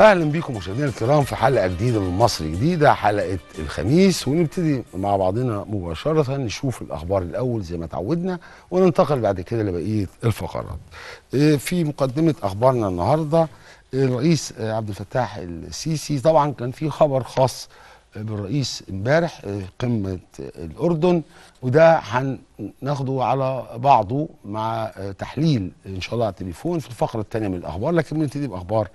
اهلا بيكم مشاهدينا الكرام في حلقه جديده من مصر جديده حلقه الخميس ونبتدي مع بعضنا مباشره نشوف الاخبار الاول زي ما اتعودنا وننتقل بعد كده لبقيه الفقرات. آه، في مقدمه اخبارنا النهارده آه، الرئيس آه، عبد الفتاح السيسي طبعا كان في خبر خاص بالرئيس امبارح آه، قمه الاردن وده هناخده على بعضه مع آه، تحليل ان شاء الله على التليفون في الفقره الثانيه من الاخبار لكن بنبتدي باخبار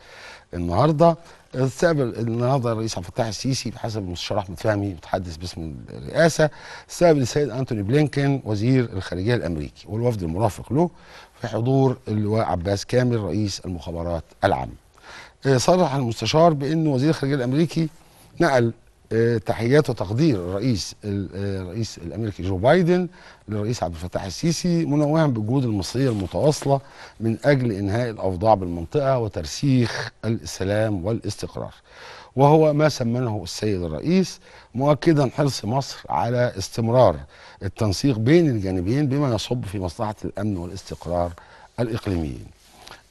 النهارده استقبل النهارده الرئيس عبد الفتاح السيسي بحسب المستشار احمد فهمي متحدث باسم الرئاسه استقبل السيد انتوني بلينكن وزير الخارجيه الامريكي والوفد المرافق له في حضور اللواء عباس كامل رئيس المخابرات العامه آه، صرح المستشار بان وزير الخارجيه الامريكي نقل آه، تحيات وتقدير الرئيس آه، الرئيس الامريكي جو بايدن للرئيس عبد الفتاح السيسي منوها بالجهود المصريه المتواصله من اجل انهاء الاوضاع بالمنطقه وترسيخ السلام والاستقرار. وهو ما سمنه السيد الرئيس مؤكدا حرص مصر على استمرار التنسيق بين الجانبين بما يصب في مصلحه الامن والاستقرار الاقليميين.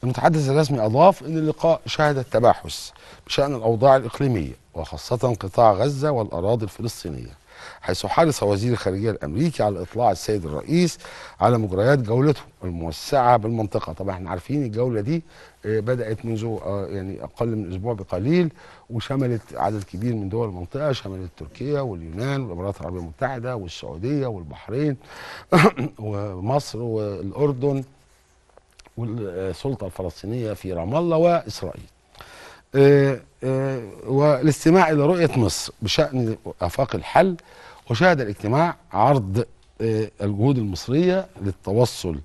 المتحدث الرسمي اضاف ان اللقاء شهد التباحث بشان الاوضاع الاقليميه وخاصة قطاع غزة والأراضي الفلسطينية حيث حرص وزير الخارجية الأمريكي على إطلاع السيد الرئيس على مجريات جولته الموسعة بالمنطقة طبعا احنا عارفين الجولة دي آه، بدأت منذ آه، يعني أقل من أسبوع بقليل وشملت عدد كبير من دول المنطقة شملت تركيا واليونان والإمارات العربية المتحدة والسعودية والبحرين ومصر والأردن والسلطة الفلسطينية في رام الله وإسرائيل آه، آه، والاستماع إلى رؤية مصر بشأن آفاق الحل وشهد الاجتماع عرض آه، الجهود المصرية للتوصل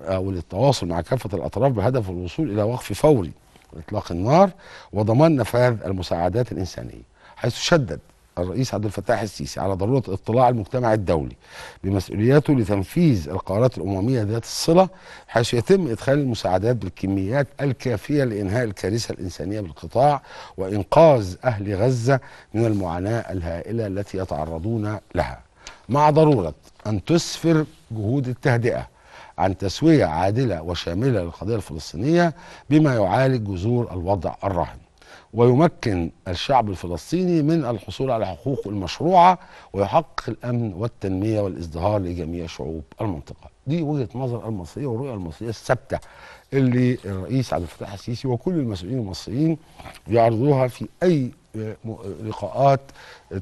أو للتواصل مع كافة الأطراف بهدف الوصول إلى وقف فوري لاطلاق النار وضمان نفاذ المساعدات الإنسانية حيث شدد الرئيس عبد الفتاح السيسي على ضروره اطلاع المجتمع الدولي بمسؤولياته لتنفيذ القرارات الامميه ذات الصله حيث يتم ادخال المساعدات بالكميات الكافيه لانهاء الكارثه الانسانيه بالقطاع وانقاذ اهل غزه من المعاناه الهائله التي يتعرضون لها مع ضروره ان تسفر جهود التهدئه عن تسويه عادله وشامله للقضيه الفلسطينيه بما يعالج جذور الوضع الراهن ويمكن الشعب الفلسطيني من الحصول على حقوقه المشروعه ويحقق الامن والتنميه والازدهار لجميع شعوب المنطقه. دي وجهه نظر المصريه والرؤيه المصريه الثابته اللي الرئيس عبد الفتاح السيسي وكل المسؤولين المصريين يعرضوها في اي لقاءات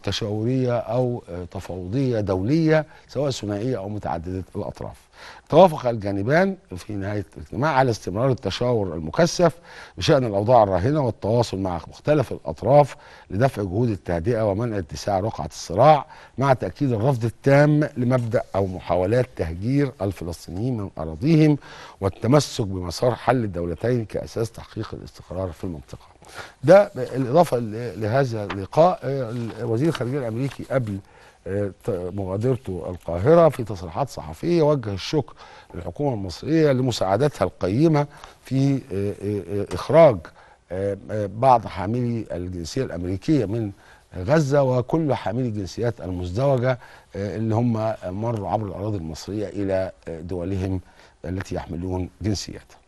تشاوريه او تفاوضيه دوليه سواء ثنائيه او متعدده الاطراف. توافق الجانبان في نهايه الاجتماع على استمرار التشاور المكثف بشان الاوضاع الراهنه والتواصل مع مختلف الاطراف لدفع جهود التهدئه ومنع اتساع رقعه الصراع مع تاكيد الرفض التام لمبدا او محاولات تهجير الفلسطينيين من اراضيهم والتمسك بمسار حل الدولتين كاساس تحقيق الاستقرار في المنطقه. ده بالاضافه لهذا اللقاء آه، وزير الخارجيه الامريكي قبل آه، مغادرته القاهره في تصريحات صحفيه وجه الشكر للحكومه المصريه لمساعدتها القيمه في آه، اخراج بعض حاملي الجنسيه الامريكيه من غزه وكل حاملي الجنسيات المزدوجه اللي هم مروا عبر الاراضي المصريه الى دولهم التي يحملون جنسياتها